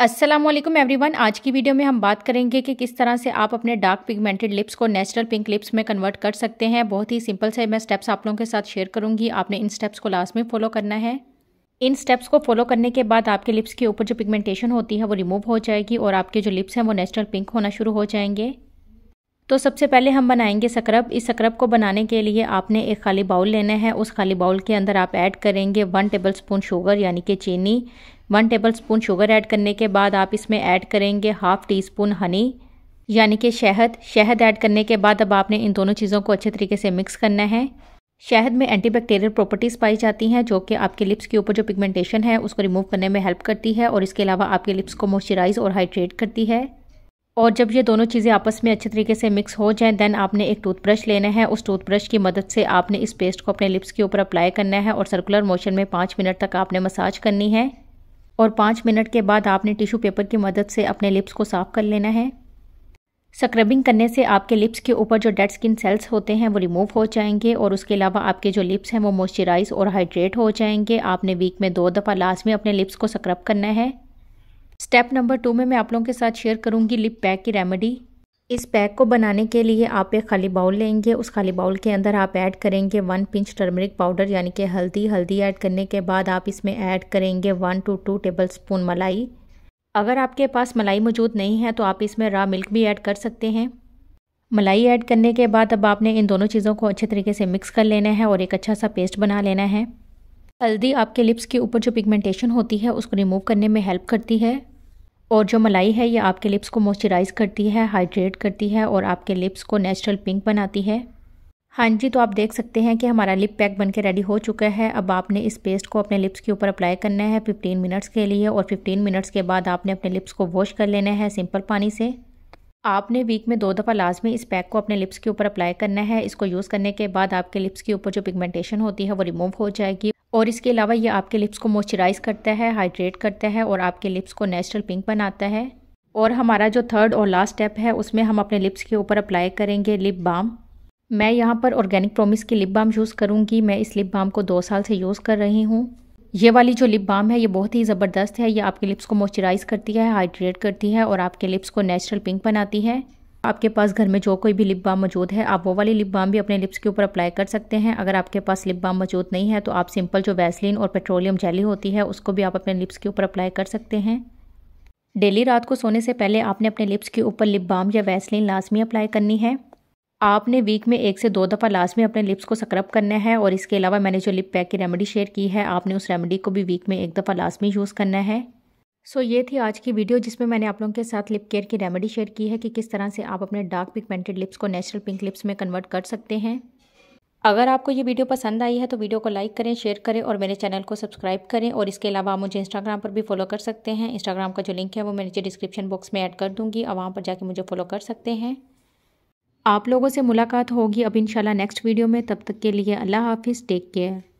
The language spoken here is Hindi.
असलम एवरीवन आज की वीडियो में हम बात करेंगे कि किस तरह से आप अपने डार्क पिगमेंटेड लिप्स को नेचुरल पिंक लिप्स में कन्वर्ट कर सकते हैं बहुत ही सिंपल से मैं स्टेप्स आप लोगों के साथ शेयर करूंगी आपने इन स्टेप्स को लास्ट में फॉलो करना है इन स्टेप्स को फॉलो करने के बाद आपके लिप्स के ऊपर जो पिगमेंटेशन होती है वो रिमूव हो जाएगी और आपके जो लिप्स हैं वो नेचुरल पिंक होना शुरू हो जाएंगे तो सबसे पहले हम बनाएंगे सक्रब इस सक्रब को बनाने के लिए आपने एक खाली बाउल लेना है उस खाली बाउल के अंदर आप ऐड करेंगे वन टेबल स्पून शुगर यानी कि चीनी one tablespoon sugar add करने के बाद आप इसमें ऐड करेंगे हाफ टी स्पून हनी यानी कि शहद शहद ऐड करने के बाद अब आपने इन दोनों चीज़ों को अच्छे तरीके से मिक्स करना है शहद में एंटीबैक्टीरियल प्रॉपर्टीज़ पाई जाती हैं जो कि आपके लिप्स के ऊपर जो पिगमेंटेशन है उसको रिमूव करने में हेल्प करती है और इसके अलावा आपके लिप्स को मॉइस्चराइज और हाइड्रेट करती है और जब ये दोनों चीज़ें आपस में अच्छे तरीके से मिक्स हो जाएं देन आपने एक टूथब्रश लेना है उस टूथब्रश की मदद से आपने इस पेस्ट को अपने लिप्स के ऊपर अप्लाई करना है और सर्कुलर मोशन में पाँच मिनट तक आपने मसाज करनी है और पाँच मिनट के बाद आपने टिश्यू पेपर की मदद से अपने लिप्स को साफ कर लेना है स्क्रबिंग करने से आपके लिप्स के ऊपर जो डेड स्किन सेल्स होते हैं वो रिमूव हो जाएंगे और उसके अलावा आपके जो लिप्स हैं वो मॉइस्चराइज और हाइड्रेट हो जाएंगे आपने वीक में दो दफ़ा लास्ट में अपने लिप्स को स्क्रब करना है स्टेप नंबर टू में मैं आप लोगों के साथ शेयर करूंगी लिप पैक की रेमेडी इस पैक को बनाने के लिए आप एक खाली बाउल लेंगे उस खाली बाउल के अंदर आप ऐड करेंगे वन पिंच टर्मरिक पाउडर यानी कि हल्दी हल्दी ऐड करने के बाद आप इसमें ऐड करेंगे one two two tablespoon मलाई अगर आपके पास मलाई मौजूद नहीं है तो आप इसमें रा मिल्क भी ऐड कर सकते हैं मलाई ऐड करने के बाद अब आपने इन दोनों चीज़ों को अच्छे तरीके से मिक्स कर लेना है और एक अच्छा सा पेस्ट बना लेना है हल्दी आपके लिप्स के ऊपर जो पिगमेंटेशन होती है उसको रिमूव करने में हेल्प करती है और जो मलाई है ये आपके लिप्स को मॉइस्चराइज़ करती है हाइड्रेट करती है और आपके लिप्स को नेचुरल पिंक बनाती है हाँ जी तो आप देख सकते हैं कि हमारा लिप पैक बनके रेडी हो चुका है अब आपने इस पेस्ट को अपने लिप्स के ऊपर अप्लाई करना है 15 मिनट्स के लिए और 15 मिनट्स के बाद आपने अपने लिप्स को वॉश कर लेना है सिंपल पानी से आपने वीक में दो दफ़ा लाजमी इस पैक को अपने लिप्स के ऊपर अप्लाई करना है इसको यूज़ करने के बाद आपके लिप्स के ऊपर जो पिगमेंटेशन होती है वो रिमूव हो जाएगी और इसके अलावा ये आपके लिप्स को मॉइस्चराइज़ करता है हाइड्रेट करता है और आपके लिप्स को नेचुरल पिंक बनाता है और हमारा जो थर्ड और लास्ट स्टेप है उसमें हम अपने लिप्स के ऊपर अप्लाई करेंगे लिप बाम मैं यहाँ पर ऑर्गेनिक प्रोमिस की लिप बाम यूज़ करूँगी मैं इस लिप बाम को दो साल से यूज़ कर रही हूँ ये वाली जो लिप बाम है ये बहुत ही ज़बरदस्त है ये आपके लिप्स को मॉइस्चराइज़ करती है हाइड्रेट करती है और आपके लिप्स को नेचुरल पिंक बनाती है आपके पास घर में जो कोई भी लिप बाम मौजूद है आप वो वाली लिप बाम भी अपने लिप्स के ऊपर अप्लाई कर सकते हैं अगर आपके पास लिप बाम मौजूद नहीं है तो आप सिंपल जो वैसलिन और पेट्रोलियम जेली होती है उसको भी आप अपने लिप्स के ऊपर अप्लाई कर सकते हैं डेली रात को सोने से पहले आपने अपने लिप्स के ऊपर लिप बाम या वैसलिन लाजमी अप्लाई करनी है आपने वीक में एक से दो दफ़ा लाजमी अपने लिप्स को स्क्रब करना है और इसके अलावा मैंने जो लिप पैक की रेमेडी शेयर की है आपने उस रेमेडी को भी वीक में एक दफ़ा लाजमी यूज़ करना है सो so, ये थी आज की वीडियो जिसमें मैंने आप लोगों के साथ लिप केयर की रेमेडी शेयर की है कि किस तरह से आप अपने डार्क पिगमेंटेड लिप्स को नेचुरल पिंक लिप्स में कन्वर्ट कर सकते हैं अगर आपको ये वीडियो पसंद आई है तो वीडियो को लाइक करें शेयर करें और मेरे चैनल को सब्सक्राइब करें और इसके अलावा आप मुझे इंस्टाग्राम पर भी फॉलो कर सकते हैं इंस्टाग्राम का जो लिंक है वो मैं नीचे डिस्क्रिप्शन बॉक्स में ऐड कर दूँगी और वहाँ पर जाके मुझे फॉलो कर सकते हैं आप लोगों से मुलाकात होगी अब इंशाल्लाह नेक्स्ट वीडियो में तब तक के लिए अल्लाह हाफिज़ टेक केयर